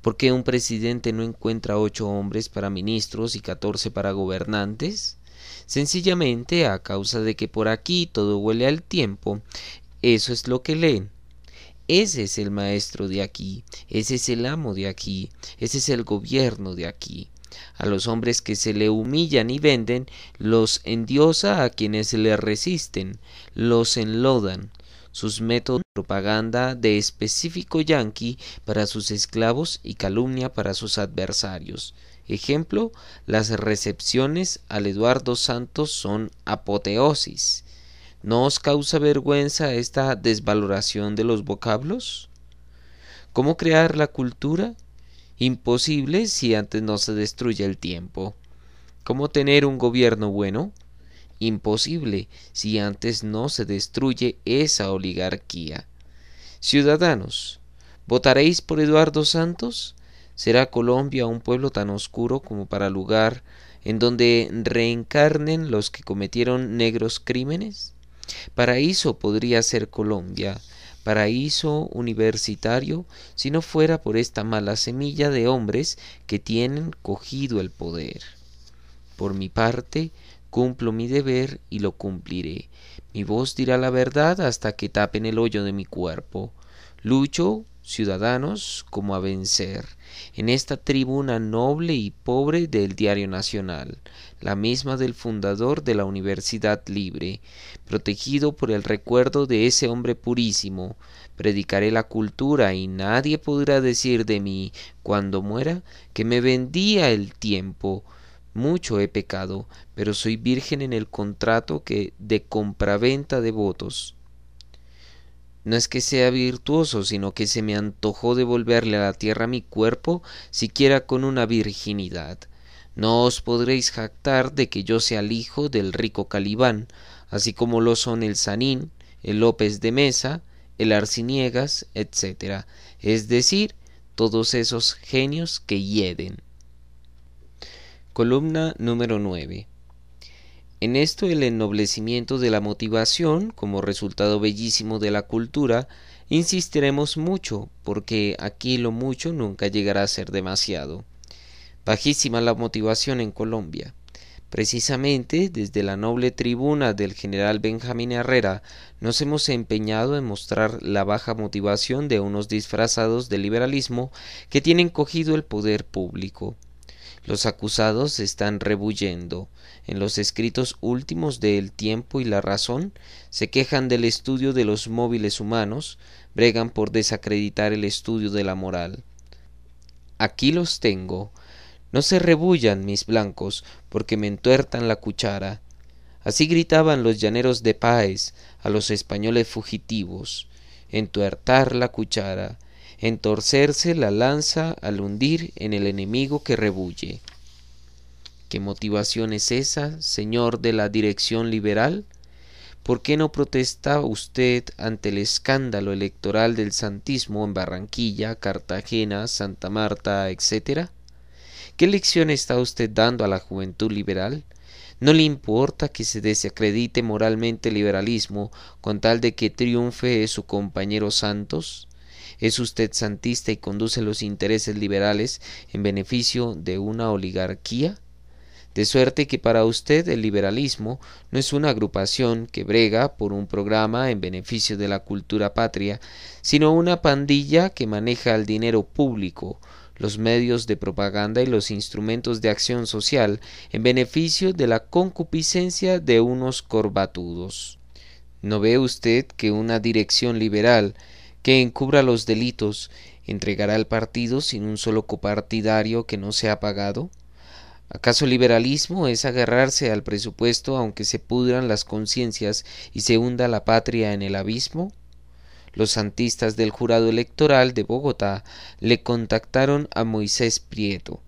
¿Por qué un presidente no encuentra ocho hombres para ministros y catorce para gobernantes? Sencillamente a causa de que por aquí todo huele al tiempo, eso es lo que leen. Ese es el maestro de aquí, ese es el amo de aquí, ese es el gobierno de aquí. A los hombres que se le humillan y venden, los endiosa a quienes le resisten, los enlodan. Sus métodos de propaganda de específico yanqui para sus esclavos y calumnia para sus adversarios. Ejemplo, las recepciones al Eduardo Santos son apoteosis. ¿No os causa vergüenza esta desvaloración de los vocablos? ¿Cómo crear la cultura? imposible si antes no se destruye el tiempo. ¿Cómo tener un gobierno bueno? Imposible si antes no se destruye esa oligarquía. Ciudadanos, ¿votaréis por Eduardo Santos? ¿Será Colombia un pueblo tan oscuro como para lugar en donde reencarnen los que cometieron negros crímenes? Paraíso podría ser Colombia paraíso universitario si no fuera por esta mala semilla de hombres que tienen cogido el poder. Por mi parte, cumplo mi deber y lo cumpliré. Mi voz dirá la verdad hasta que tapen el hoyo de mi cuerpo. Lucho, ciudadanos, como a vencer en esta tribuna noble y pobre del Diario Nacional la misma del fundador de la Universidad Libre. Protegido por el recuerdo de ese hombre purísimo, predicaré la cultura y nadie podrá decir de mí, cuando muera, que me vendía el tiempo. Mucho he pecado, pero soy virgen en el contrato que de compraventa de votos. No es que sea virtuoso, sino que se me antojó devolverle a la tierra mi cuerpo, siquiera con una virginidad. No os podréis jactar de que yo sea el hijo del rico Calibán, así como lo son el Sanín, el López de Mesa, el Arciniegas, etc. Es decir, todos esos genios que hieden. Columna número 9. En esto el ennoblecimiento de la motivación, como resultado bellísimo de la cultura, insistiremos mucho, porque aquí lo mucho nunca llegará a ser demasiado. Bajísima la motivación en Colombia. Precisamente desde la noble tribuna del general Benjamín Herrera nos hemos empeñado en mostrar la baja motivación de unos disfrazados de liberalismo que tienen cogido el poder público. Los acusados están rebullendo. En los escritos últimos de El tiempo y la razón se quejan del estudio de los móviles humanos, bregan por desacreditar el estudio de la moral. Aquí los tengo, no se rebullan mis blancos, porque me entuertan la cuchara. Así gritaban los llaneros de Páez a los españoles fugitivos, entuertar la cuchara, entorcerse la lanza al hundir en el enemigo que rebulle. ¿Qué motivación es esa, señor de la dirección liberal? ¿Por qué no protesta usted ante el escándalo electoral del santismo en Barranquilla, Cartagena, Santa Marta, etcétera? ¿Qué lección está usted dando a la juventud liberal? No le importa que se desacredite moralmente el liberalismo con tal de que triunfe su compañero Santos. ¿Es usted santista y conduce los intereses liberales en beneficio de una oligarquía? De suerte que para usted el liberalismo no es una agrupación que brega por un programa en beneficio de la cultura patria, sino una pandilla que maneja el dinero público, los medios de propaganda y los instrumentos de acción social en beneficio de la concupiscencia de unos corbatudos. ¿No ve usted que una dirección liberal que encubra los delitos entregará al partido sin un solo copartidario que no sea pagado? ¿Acaso liberalismo es agarrarse al presupuesto aunque se pudran las conciencias y se hunda la patria en el abismo? Los santistas del jurado electoral de Bogotá le contactaron a Moisés Prieto.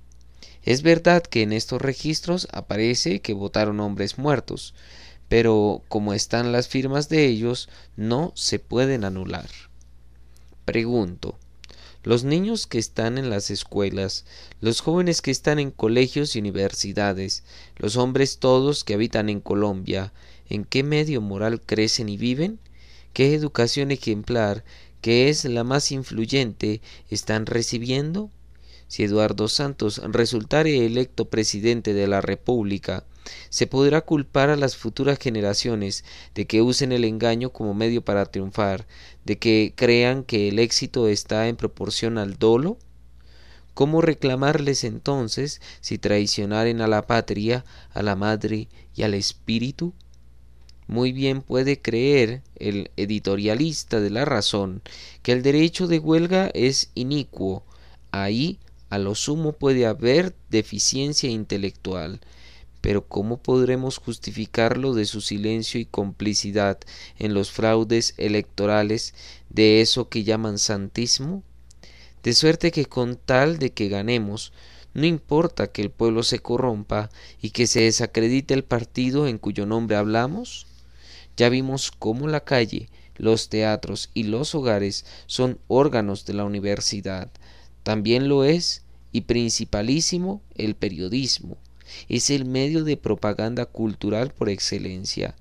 Es verdad que en estos registros aparece que votaron hombres muertos, pero como están las firmas de ellos, no se pueden anular. Pregunto. Los niños que están en las escuelas, los jóvenes que están en colegios y universidades, los hombres todos que habitan en Colombia, ¿en qué medio moral crecen y viven? ¿Qué educación ejemplar, que es la más influyente, están recibiendo? Si Eduardo Santos resultare electo presidente de la República, se podrá culpar a las futuras generaciones de que usen el engaño como medio para triunfar, de que crean que el éxito está en proporción al dolo. ¿Cómo reclamarles entonces si traicionaren a la patria, a la madre y al espíritu? Muy bien puede creer el editorialista de la razón que el derecho de huelga es inicuo. Ahí a lo sumo puede haber deficiencia intelectual. Pero ¿cómo podremos justificarlo de su silencio y complicidad en los fraudes electorales de eso que llaman santismo? De suerte que con tal de que ganemos, no importa que el pueblo se corrompa y que se desacredite el partido en cuyo nombre hablamos, ya vimos cómo la calle, los teatros y los hogares son órganos de la universidad. También lo es, y principalísimo, el periodismo. Es el medio de propaganda cultural por excelencia.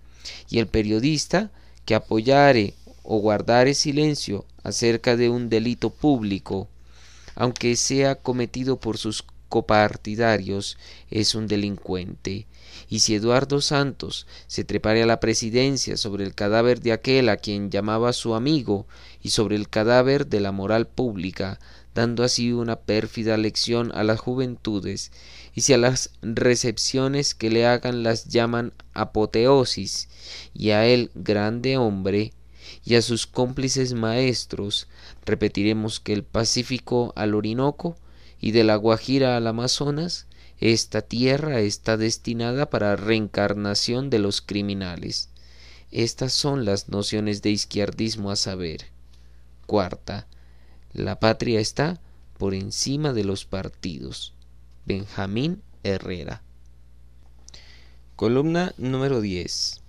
Y el periodista que apoyare o guardare silencio acerca de un delito público, aunque sea cometido por sus copartidarios, es un delincuente y si Eduardo Santos se trepare a la presidencia sobre el cadáver de aquel a quien llamaba su amigo y sobre el cadáver de la moral pública, dando así una pérfida lección a las juventudes, y si a las recepciones que le hagan las llaman apoteosis, y a él grande hombre, y a sus cómplices maestros, repetiremos que el Pacífico al Orinoco y de la Guajira al Amazonas esta tierra está destinada para reencarnación de los criminales. Estas son las nociones de izquierdismo a saber. Cuarta, la patria está por encima de los partidos. Benjamín Herrera. Columna número 10.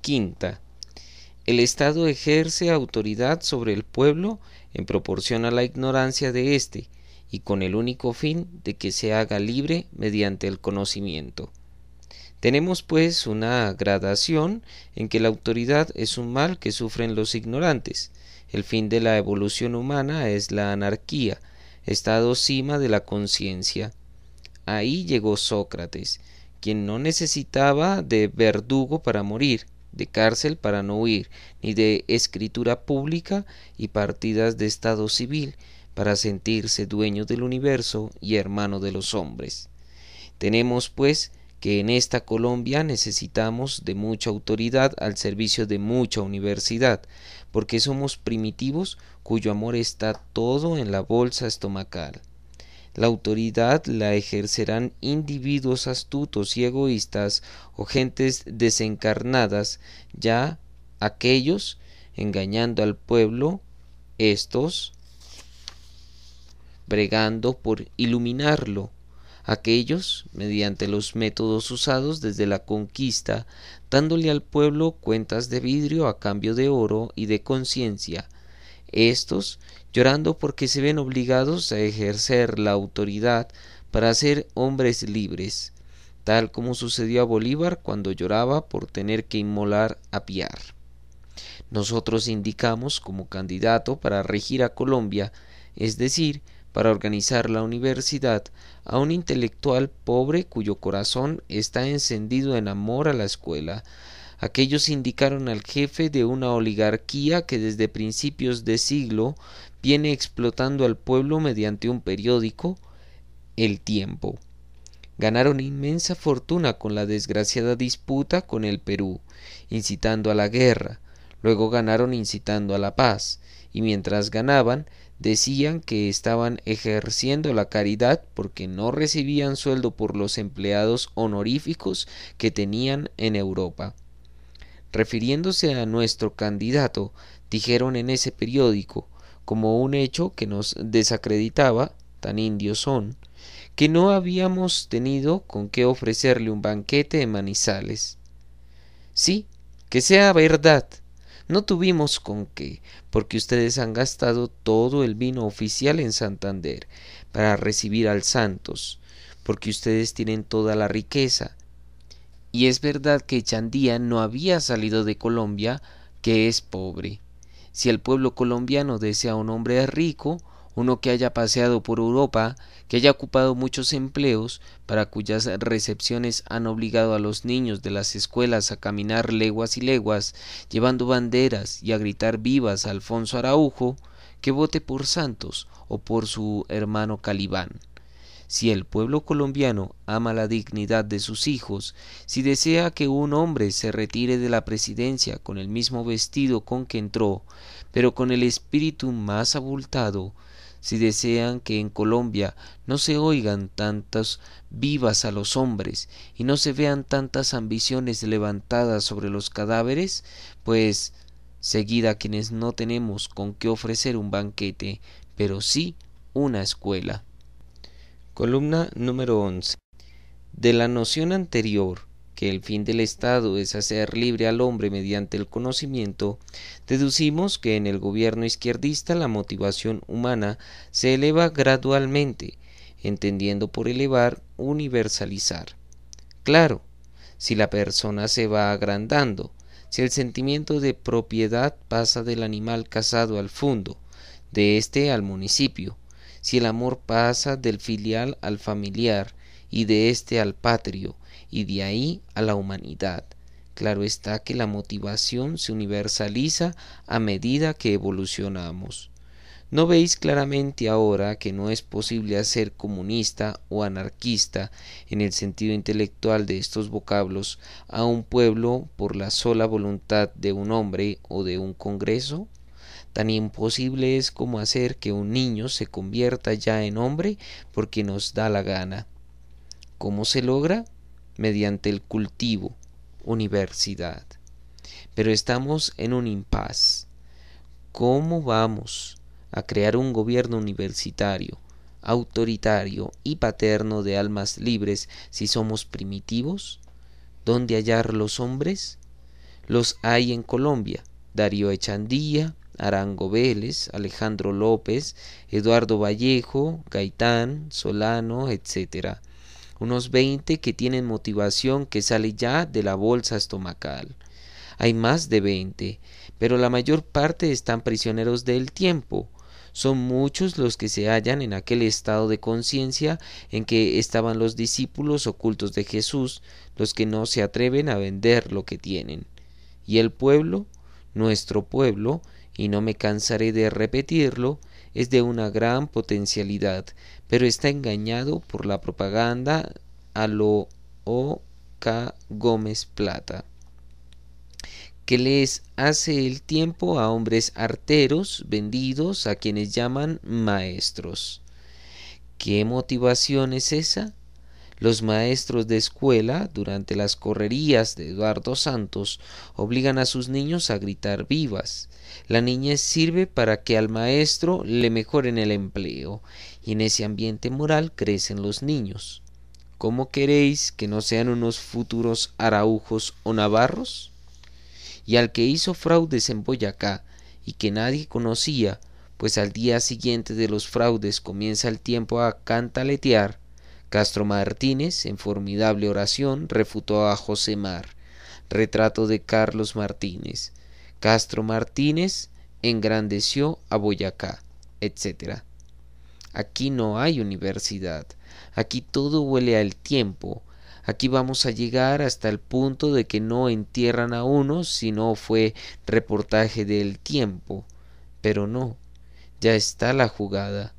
Quinta. El Estado ejerce autoridad sobre el pueblo en proporción a la ignorancia de éste y con el único fin de que se haga libre mediante el conocimiento. Tenemos pues una gradación en que la autoridad es un mal que sufren los ignorantes. El fin de la evolución humana es la anarquía, estado cima de la conciencia. Ahí llegó Sócrates, quien no necesitaba de verdugo para morir, de cárcel para no huir, ni de escritura pública y partidas de estado civil, para sentirse dueño del universo y hermano de los hombres. Tenemos, pues, que en esta Colombia necesitamos de mucha autoridad al servicio de mucha universidad, porque somos primitivos cuyo amor está todo en la bolsa estomacal. La autoridad la ejercerán individuos astutos y egoístas o gentes desencarnadas, ya aquellos engañando al pueblo, estos bregando por iluminarlo. Aquellos, mediante los métodos usados desde la conquista, dándole al pueblo cuentas de vidrio a cambio de oro y de conciencia, estos, llorando porque se ven obligados a ejercer la autoridad para ser hombres libres, tal como sucedió a Bolívar cuando lloraba por tener que inmolar a Piar. Nosotros indicamos como candidato para regir a Colombia, es decir, para organizar la universidad a un intelectual pobre cuyo corazón está encendido en amor a la escuela. Aquellos indicaron al jefe de una oligarquía que desde principios de siglo viene explotando al pueblo mediante un periódico, El Tiempo. Ganaron inmensa fortuna con la desgraciada disputa con el Perú, incitando a la guerra, luego ganaron incitando a la paz, y mientras ganaban decían que estaban ejerciendo la caridad porque no recibían sueldo por los empleados honoríficos que tenían en Europa. Refiriéndose a nuestro candidato, dijeron en ese periódico, como un hecho que nos desacreditaba, tan indios son, que no habíamos tenido con qué ofrecerle un banquete de Manizales. Sí, que sea verdad, no tuvimos con qué, porque ustedes han gastado todo el vino oficial en Santander para recibir al Santos, porque ustedes tienen toda la riqueza. Y es verdad que Chandía no había salido de Colombia, que es pobre. Si el pueblo colombiano desea un hombre rico, uno que haya paseado por Europa, que haya ocupado muchos empleos, para cuyas recepciones han obligado a los niños de las escuelas a caminar leguas y leguas, llevando banderas y a gritar vivas a Alfonso Araujo, que vote por Santos o por su hermano Calibán. Si el pueblo colombiano ama la dignidad de sus hijos, si desea que un hombre se retire de la presidencia con el mismo vestido con que entró, pero con el espíritu más abultado, si desean que en Colombia no se oigan tantas vivas a los hombres y no se vean tantas ambiciones levantadas sobre los cadáveres, pues seguida quienes no tenemos con qué ofrecer un banquete, pero sí una escuela. Columna número 11. De la noción anterior que el fin del Estado es hacer libre al hombre mediante el conocimiento, deducimos que en el gobierno izquierdista la motivación humana se eleva gradualmente, entendiendo por elevar universalizar. Claro, si la persona se va agrandando, si el sentimiento de propiedad pasa del animal cazado al fondo, de éste al municipio, si el amor pasa del filial al familiar y de éste al patrio, y de ahí a la humanidad. Claro está que la motivación se universaliza a medida que evolucionamos. ¿No veis claramente ahora que no es posible hacer comunista o anarquista en el sentido intelectual de estos vocablos a un pueblo por la sola voluntad de un hombre o de un congreso? Tan imposible es como hacer que un niño se convierta ya en hombre porque nos da la gana. ¿Cómo se logra? mediante el cultivo, universidad. Pero estamos en un impas. ¿Cómo vamos a crear un gobierno universitario, autoritario y paterno de almas libres si somos primitivos? ¿Dónde hallar los hombres? Los hay en Colombia, Darío Echandía, Arango Vélez, Alejandro López, Eduardo Vallejo, Gaitán, Solano, etcétera unos veinte que tienen motivación que sale ya de la bolsa estomacal. Hay más de veinte, pero la mayor parte están prisioneros del tiempo. Son muchos los que se hallan en aquel estado de conciencia en que estaban los discípulos ocultos de Jesús, los que no se atreven a vender lo que tienen. Y el pueblo, nuestro pueblo, y no me cansaré de repetirlo, es de una gran potencialidad, pero está engañado por la propaganda a lo o k Gómez Plata que les hace el tiempo a hombres arteros, vendidos, a quienes llaman maestros. ¿Qué motivación es esa? Los maestros de escuela, durante las correrías de Eduardo Santos, obligan a sus niños a gritar vivas. La niñez sirve para que al maestro le mejoren el empleo, y en ese ambiente moral crecen los niños. ¿Cómo queréis que no sean unos futuros araujos o navarros? Y al que hizo fraudes en Boyacá, y que nadie conocía, pues al día siguiente de los fraudes comienza el tiempo a cantaletear, Castro Martínez, en formidable oración, refutó a José Mar. Retrato de Carlos Martínez. Castro Martínez engrandeció a Boyacá, etc. Aquí no hay universidad. Aquí todo huele al tiempo. Aquí vamos a llegar hasta el punto de que no entierran a uno si no fue reportaje del tiempo. Pero no, ya está la jugada.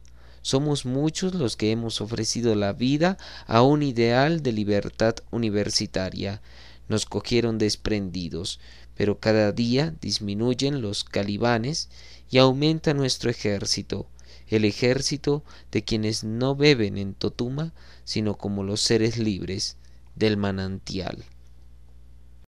Somos muchos los que hemos ofrecido la vida a un ideal de libertad universitaria. Nos cogieron desprendidos, pero cada día disminuyen los calibanes y aumenta nuestro ejército, el ejército de quienes no beben en Totuma, sino como los seres libres del manantial.